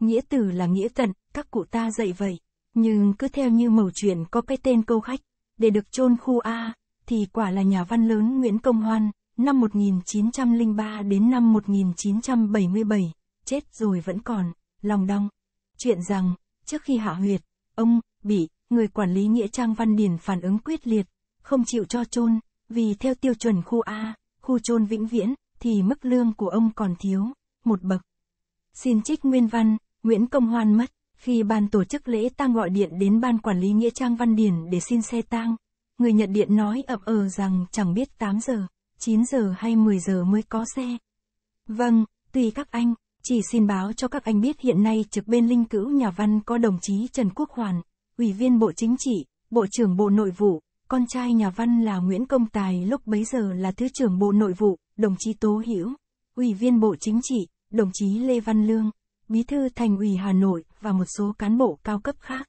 Nghĩa tử là nghĩa tận, các cụ ta dạy vậy. Nhưng cứ theo như mẩu chuyện có cái tên câu khách, để được chôn khu A, thì quả là nhà văn lớn Nguyễn Công Hoan, năm 1903 đến năm 1977, chết rồi vẫn còn, lòng đong. Chuyện rằng, trước khi hạ huyệt, ông, bị, người quản lý Nghĩa Trang Văn Điển phản ứng quyết liệt, không chịu cho chôn vì theo tiêu chuẩn khu A, khu chôn vĩnh viễn, thì mức lương của ông còn thiếu, một bậc. Xin trích nguyên văn, Nguyễn Công Hoan mất, khi ban tổ chức lễ tang gọi điện đến ban quản lý Nghĩa Trang Văn Điển để xin xe tang, người nhận điện nói ập ờ rằng chẳng biết 8 giờ, 9 giờ hay 10 giờ mới có xe. Vâng, tùy các anh, chỉ xin báo cho các anh biết hiện nay trực bên linh cữu nhà văn có đồng chí Trần Quốc Hoàn, Ủy viên Bộ Chính trị, Bộ trưởng Bộ Nội vụ, con trai nhà văn là Nguyễn Công Tài lúc bấy giờ là Thứ trưởng Bộ Nội vụ, đồng chí Tố Hữu, Ủy viên Bộ Chính trị, đồng chí Lê Văn Lương. Bí thư Thành ủy Hà Nội và một số cán bộ cao cấp khác.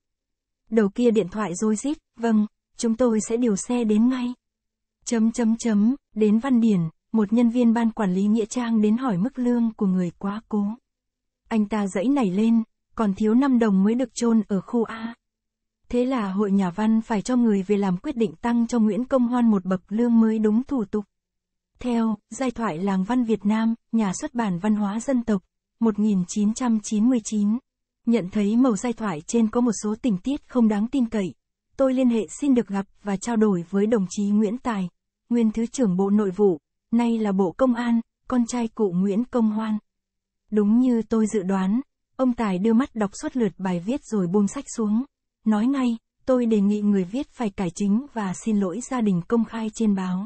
Đầu kia điện thoại rối rít, "Vâng, chúng tôi sẽ điều xe đến ngay." Chấm chấm chấm, đến Văn Điển, một nhân viên ban quản lý nghĩa trang đến hỏi mức lương của người quá cố. Anh ta dẫy nảy lên, còn thiếu 5 đồng mới được chôn ở khu A. Thế là hội nhà văn phải cho người về làm quyết định tăng cho Nguyễn Công Hoan một bậc lương mới đúng thủ tục. Theo, giai thoại làng văn Việt Nam, nhà xuất bản văn hóa dân tộc, 1999. Nhận thấy màu giai thoại trên có một số tình tiết không đáng tin cậy. Tôi liên hệ xin được gặp và trao đổi với đồng chí Nguyễn Tài, nguyên Thứ trưởng Bộ Nội vụ, nay là Bộ Công an, con trai cụ Nguyễn Công Hoan. Đúng như tôi dự đoán, ông Tài đưa mắt đọc suốt lượt bài viết rồi buông sách xuống. Nói ngay, tôi đề nghị người viết phải cải chính và xin lỗi gia đình công khai trên báo.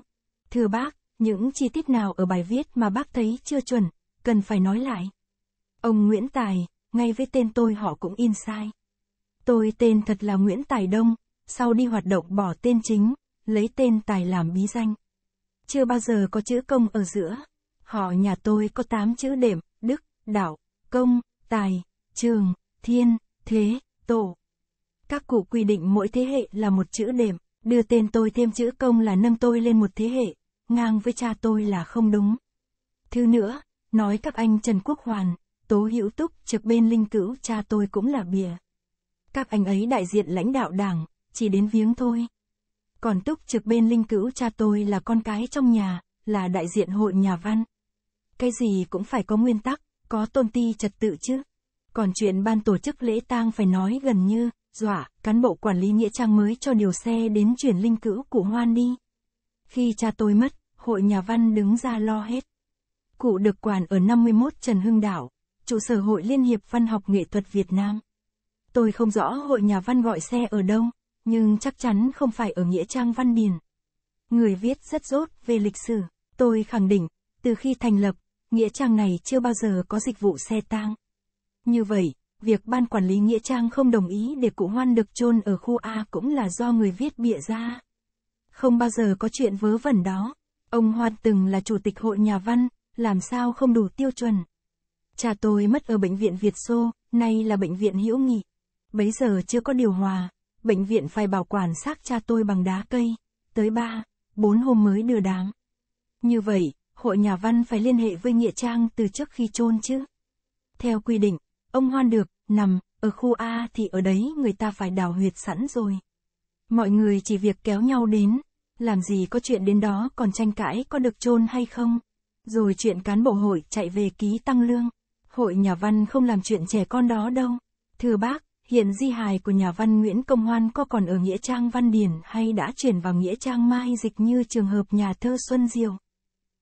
Thưa bác, những chi tiết nào ở bài viết mà bác thấy chưa chuẩn, cần phải nói lại. Ông Nguyễn Tài, ngay với tên tôi họ cũng in sai. Tôi tên thật là Nguyễn Tài Đông, sau đi hoạt động bỏ tên chính, lấy tên Tài làm bí danh. Chưa bao giờ có chữ công ở giữa. Họ nhà tôi có tám chữ đệm, đức, đạo, công, tài, trường, thiên, thế, tổ. Các cụ quy định mỗi thế hệ là một chữ đệm, đưa tên tôi thêm chữ công là nâng tôi lên một thế hệ, ngang với cha tôi là không đúng. Thứ nữa, nói các anh Trần Quốc Hoàn, Tố Hữu Túc, trực bên Linh Cữu, cha tôi cũng là bìa. Các anh ấy đại diện lãnh đạo đảng, chỉ đến viếng thôi. Còn Túc trực bên Linh Cữu cha tôi là con cái trong nhà, là đại diện hội nhà văn. Cái gì cũng phải có nguyên tắc, có tôn ti trật tự chứ. Còn chuyện ban tổ chức lễ tang phải nói gần như, dọa, cán bộ quản lý nghĩa trang mới cho điều xe đến chuyển linh cữu cụ hoan đi. Khi cha tôi mất, hội nhà văn đứng ra lo hết. Cụ được quản ở 51 Trần Hưng Đạo trụ sở Hội Liên hiệp Văn học Nghệ thuật Việt Nam. Tôi không rõ hội nhà văn gọi xe ở đâu, nhưng chắc chắn không phải ở Nghĩa Trang Văn Điền. Người viết rất rốt về lịch sử, tôi khẳng định, từ khi thành lập, Nghĩa Trang này chưa bao giờ có dịch vụ xe tang. Như vậy, việc ban quản lý Nghĩa Trang không đồng ý để cụ Hoan được chôn ở khu A cũng là do người viết bịa ra. Không bao giờ có chuyện vớ vẩn đó. Ông Hoan từng là chủ tịch hội nhà văn, làm sao không đủ tiêu chuẩn. Cha tôi mất ở bệnh viện Việt Xô, nay là bệnh viện Hữu Nghị. Bấy giờ chưa có điều hòa, bệnh viện phải bảo quản xác cha tôi bằng đá cây, tới ba, bốn hôm mới đưa đám. Như vậy, hội nhà văn phải liên hệ với Nghĩa Trang từ trước khi chôn chứ. Theo quy định, ông Hoan được, nằm, ở khu A thì ở đấy người ta phải đào huyệt sẵn rồi. Mọi người chỉ việc kéo nhau đến, làm gì có chuyện đến đó còn tranh cãi có được chôn hay không. Rồi chuyện cán bộ hội chạy về ký tăng lương hội nhà văn không làm chuyện trẻ con đó đâu. Thưa bác, hiện di hài của nhà văn Nguyễn Công Hoan có còn ở Nghĩa Trang Văn Điển hay đã chuyển vào Nghĩa Trang Mai Dịch như trường hợp nhà thơ Xuân Diệu?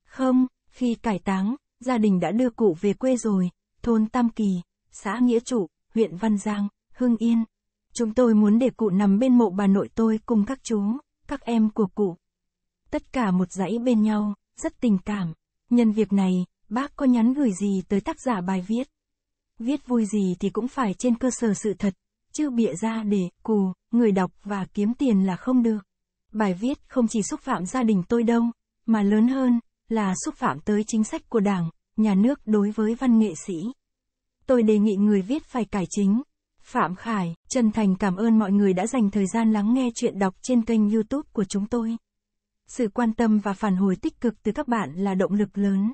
Không, khi cải táng, gia đình đã đưa cụ về quê rồi, thôn Tam Kỳ, xã Nghĩa Trụ, huyện Văn Giang, Hưng Yên. Chúng tôi muốn để cụ nằm bên mộ bà nội tôi cùng các chú, các em của cụ. Tất cả một dãy bên nhau, rất tình cảm. Nhân việc này, Bác có nhắn gửi gì tới tác giả bài viết? Viết vui gì thì cũng phải trên cơ sở sự thật, chứ bịa ra để cù, người đọc và kiếm tiền là không được. Bài viết không chỉ xúc phạm gia đình tôi đâu, mà lớn hơn là xúc phạm tới chính sách của Đảng, nhà nước đối với văn nghệ sĩ. Tôi đề nghị người viết phải cải chính. Phạm Khải, chân thành cảm ơn mọi người đã dành thời gian lắng nghe chuyện đọc trên kênh YouTube của chúng tôi. Sự quan tâm và phản hồi tích cực từ các bạn là động lực lớn.